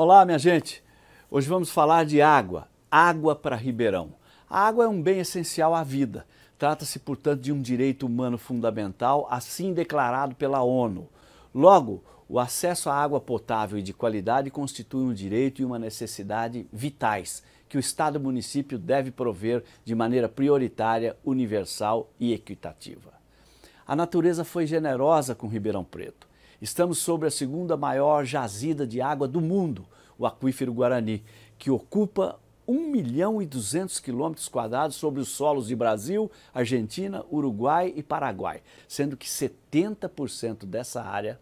Olá, minha gente! Hoje vamos falar de água, água para Ribeirão. A água é um bem essencial à vida. Trata-se, portanto, de um direito humano fundamental, assim declarado pela ONU. Logo, o acesso à água potável e de qualidade constitui um direito e uma necessidade vitais que o Estado e o município deve prover de maneira prioritária, universal e equitativa. A natureza foi generosa com Ribeirão Preto Estamos sobre a segunda maior jazida de água do mundo, o aquífero Guarani, que ocupa 1 milhão e 200 quilômetros quadrados sobre os solos de Brasil, Argentina, Uruguai e Paraguai, sendo que 70% dessa área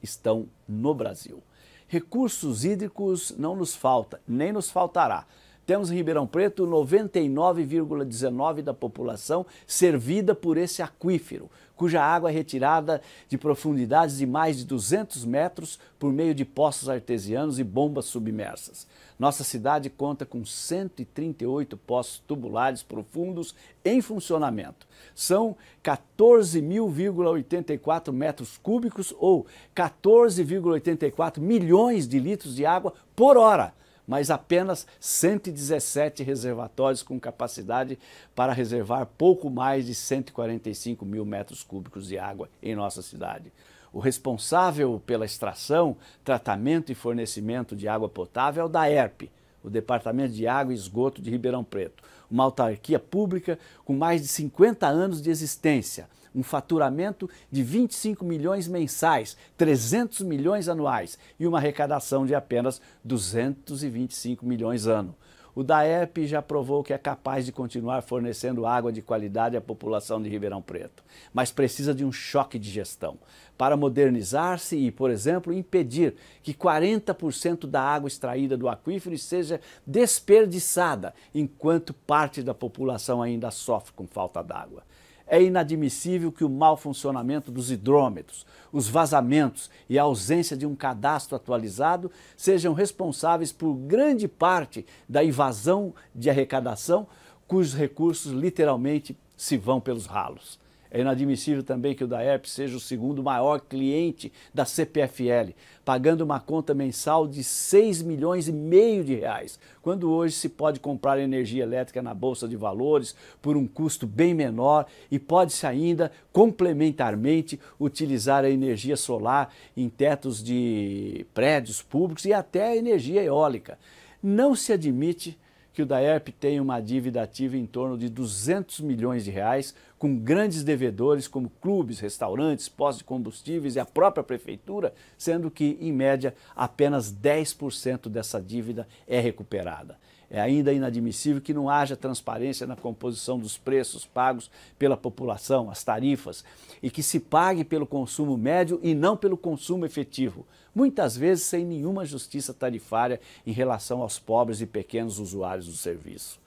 estão no Brasil. Recursos hídricos não nos falta, nem nos faltará. Temos em Ribeirão Preto 99,19% da população servida por esse aquífero, cuja água é retirada de profundidades de mais de 200 metros por meio de poços artesianos e bombas submersas. Nossa cidade conta com 138 poços tubulares profundos em funcionamento. São 14.084 metros cúbicos ou 14,84 milhões de litros de água por hora mas apenas 117 reservatórios com capacidade para reservar pouco mais de 145 mil metros cúbicos de água em nossa cidade. O responsável pela extração, tratamento e fornecimento de água potável é o DAERP, o Departamento de Água e Esgoto de Ribeirão Preto uma autarquia pública com mais de 50 anos de existência, um faturamento de 25 milhões mensais, 300 milhões anuais e uma arrecadação de apenas 225 milhões ano. O DAEP já provou que é capaz de continuar fornecendo água de qualidade à população de Ribeirão Preto, mas precisa de um choque de gestão para modernizar-se e, por exemplo, impedir que 40% da água extraída do aquífero seja desperdiçada, enquanto parte da população ainda sofre com falta d'água. É inadmissível que o mau funcionamento dos hidrômetros, os vazamentos e a ausência de um cadastro atualizado sejam responsáveis por grande parte da invasão de arrecadação, cujos recursos literalmente se vão pelos ralos. É inadmissível também que o DAEP seja o segundo maior cliente da CPFL, pagando uma conta mensal de 6 milhões e meio de reais, quando hoje se pode comprar energia elétrica na bolsa de valores por um custo bem menor e pode-se ainda complementarmente utilizar a energia solar em tetos de prédios públicos e até a energia eólica. Não se admite que o DAERP tem uma dívida ativa em torno de 200 milhões de reais, com grandes devedores como clubes, restaurantes, postos de combustíveis e a própria prefeitura, sendo que, em média, apenas 10% dessa dívida é recuperada. É ainda inadmissível que não haja transparência na composição dos preços pagos pela população, as tarifas, e que se pague pelo consumo médio e não pelo consumo efetivo, muitas vezes sem nenhuma justiça tarifária em relação aos pobres e pequenos usuários do serviço.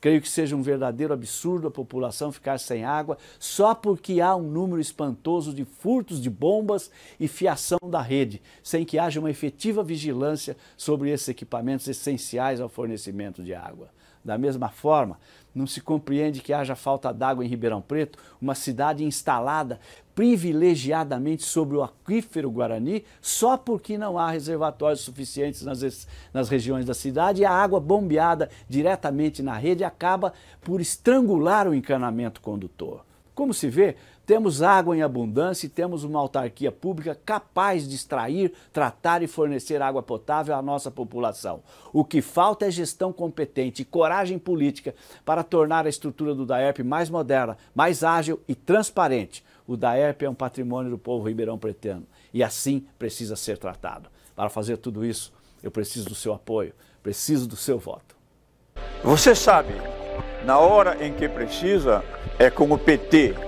Creio que seja um verdadeiro absurdo a população ficar sem água só porque há um número espantoso de furtos de bombas e fiação da rede, sem que haja uma efetiva vigilância sobre esses equipamentos essenciais ao fornecimento de água. Da mesma forma, não se compreende que haja falta d'água em Ribeirão Preto, uma cidade instalada privilegiadamente sobre o aquífero Guarani, só porque não há reservatórios suficientes nas, nas regiões da cidade e a água bombeada diretamente na rede acaba por estrangular o encanamento condutor. Como se vê, temos água em abundância e temos uma autarquia pública capaz de extrair, tratar e fornecer água potável à nossa população. O que falta é gestão competente e coragem política para tornar a estrutura do DAERP mais moderna, mais ágil e transparente. O DAERP é um patrimônio do povo ribeirão pretendo e assim precisa ser tratado. Para fazer tudo isso, eu preciso do seu apoio, preciso do seu voto. Você sabe, na hora em que precisa, é com o PT